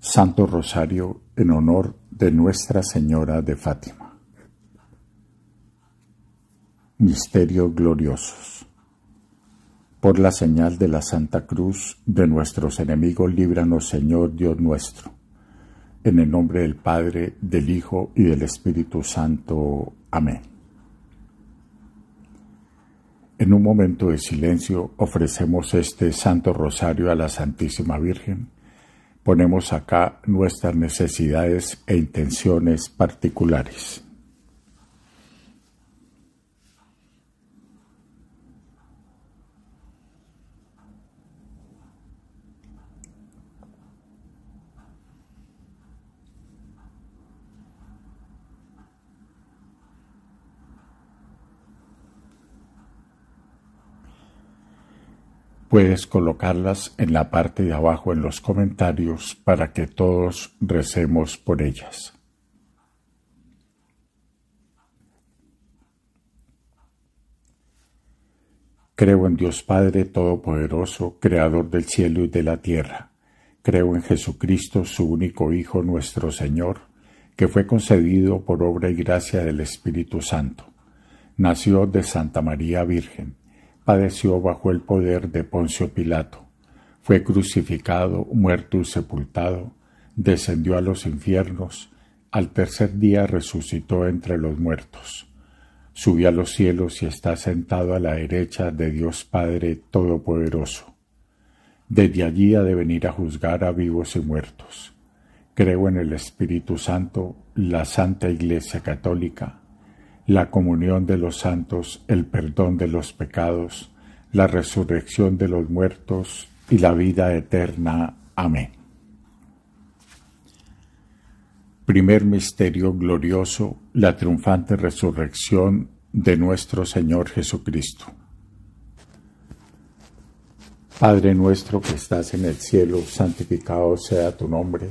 Santo Rosario en honor de Nuestra Señora de Fátima. Misterios gloriosos. Por la señal de la Santa Cruz de nuestros enemigos, líbranos Señor Dios nuestro. En el nombre del Padre, del Hijo y del Espíritu Santo. Amén. En un momento de silencio ofrecemos este Santo Rosario a la Santísima Virgen ponemos acá nuestras necesidades e intenciones particulares. Puedes colocarlas en la parte de abajo en los comentarios para que todos recemos por ellas. Creo en Dios Padre Todopoderoso, Creador del cielo y de la tierra. Creo en Jesucristo, su único Hijo, nuestro Señor, que fue concedido por obra y gracia del Espíritu Santo. Nació de Santa María Virgen padeció bajo el poder de Poncio Pilato, fue crucificado, muerto y sepultado, descendió a los infiernos, al tercer día resucitó entre los muertos, subió a los cielos y está sentado a la derecha de Dios Padre Todopoderoso. Desde allí ha de venir a juzgar a vivos y muertos. Creo en el Espíritu Santo, la Santa Iglesia Católica, la comunión de los santos, el perdón de los pecados, la resurrección de los muertos y la vida eterna. Amén. Primer misterio glorioso, la triunfante resurrección de nuestro Señor Jesucristo. Padre nuestro que estás en el cielo, santificado sea tu nombre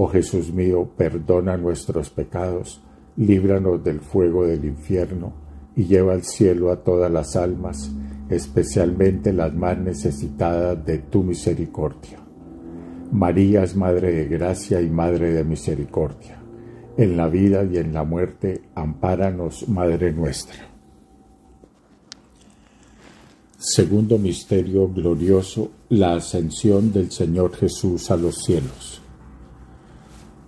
Oh Jesús mío, perdona nuestros pecados, líbranos del fuego del infierno, y lleva al cielo a todas las almas, especialmente las más necesitadas de tu misericordia. María es Madre de Gracia y Madre de Misericordia. En la vida y en la muerte, ampáranos, Madre nuestra. Segundo misterio glorioso, la ascensión del Señor Jesús a los cielos.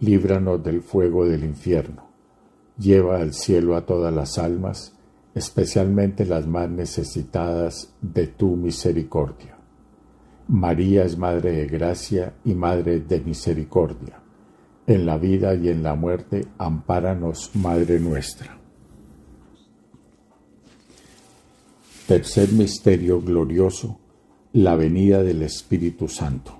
líbranos del fuego del infierno. Lleva al cielo a todas las almas, especialmente las más necesitadas de tu misericordia. María es Madre de Gracia y Madre de Misericordia. En la vida y en la muerte, ampáranos, Madre nuestra. Tercer misterio glorioso, la venida del Espíritu Santo.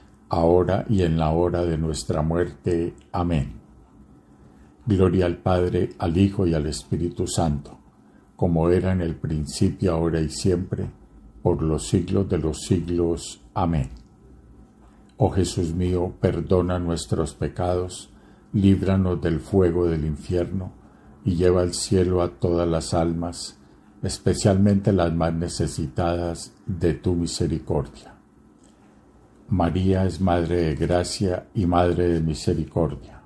ahora y en la hora de nuestra muerte. Amén. Gloria al Padre, al Hijo y al Espíritu Santo, como era en el principio, ahora y siempre, por los siglos de los siglos. Amén. Oh Jesús mío, perdona nuestros pecados, líbranos del fuego del infierno, y lleva al cielo a todas las almas, especialmente las más necesitadas de tu misericordia. María es Madre de Gracia y Madre de Misericordia.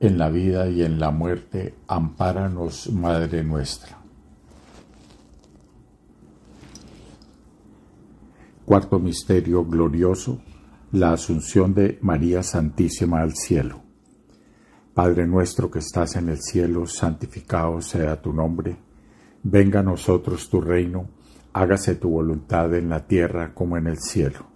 En la vida y en la muerte, ampáranos, Madre nuestra. Cuarto Misterio Glorioso, la Asunción de María Santísima al Cielo. Padre nuestro que estás en el cielo, santificado sea tu nombre. Venga a nosotros tu reino, hágase tu voluntad en la tierra como en el cielo.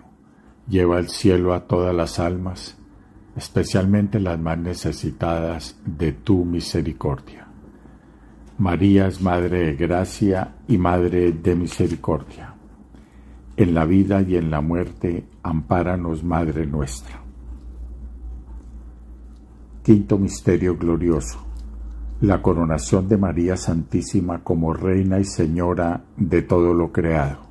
lleva al cielo a todas las almas, especialmente las más necesitadas de tu misericordia. María es Madre de Gracia y Madre de Misericordia. En la vida y en la muerte, ampáranos, Madre nuestra. Quinto Misterio Glorioso. La coronación de María Santísima como Reina y Señora de todo lo creado.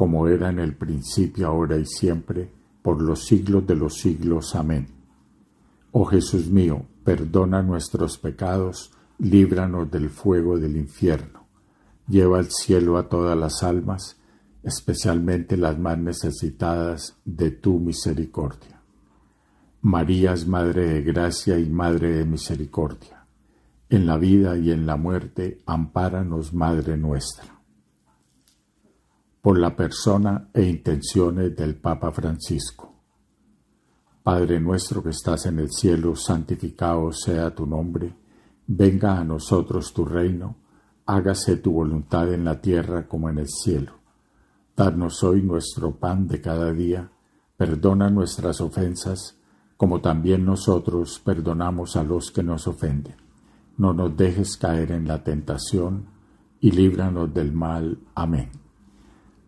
como era en el principio, ahora y siempre, por los siglos de los siglos. Amén. Oh Jesús mío, perdona nuestros pecados, líbranos del fuego del infierno. Lleva al cielo a todas las almas, especialmente las más necesitadas de tu misericordia. María es Madre de Gracia y Madre de Misericordia. En la vida y en la muerte, ampáranos, Madre nuestra por la persona e intenciones del Papa Francisco. Padre nuestro que estás en el cielo, santificado sea tu nombre, venga a nosotros tu reino, hágase tu voluntad en la tierra como en el cielo. Danos hoy nuestro pan de cada día, perdona nuestras ofensas, como también nosotros perdonamos a los que nos ofenden. No nos dejes caer en la tentación, y líbranos del mal. Amén.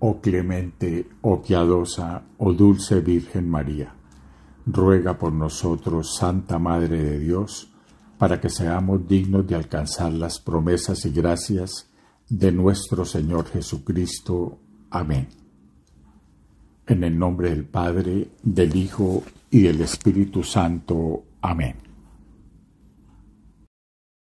oh clemente, oh piadosa, oh dulce Virgen María, ruega por nosotros, Santa Madre de Dios, para que seamos dignos de alcanzar las promesas y gracias de nuestro Señor Jesucristo. Amén. En el nombre del Padre, del Hijo y del Espíritu Santo. Amén.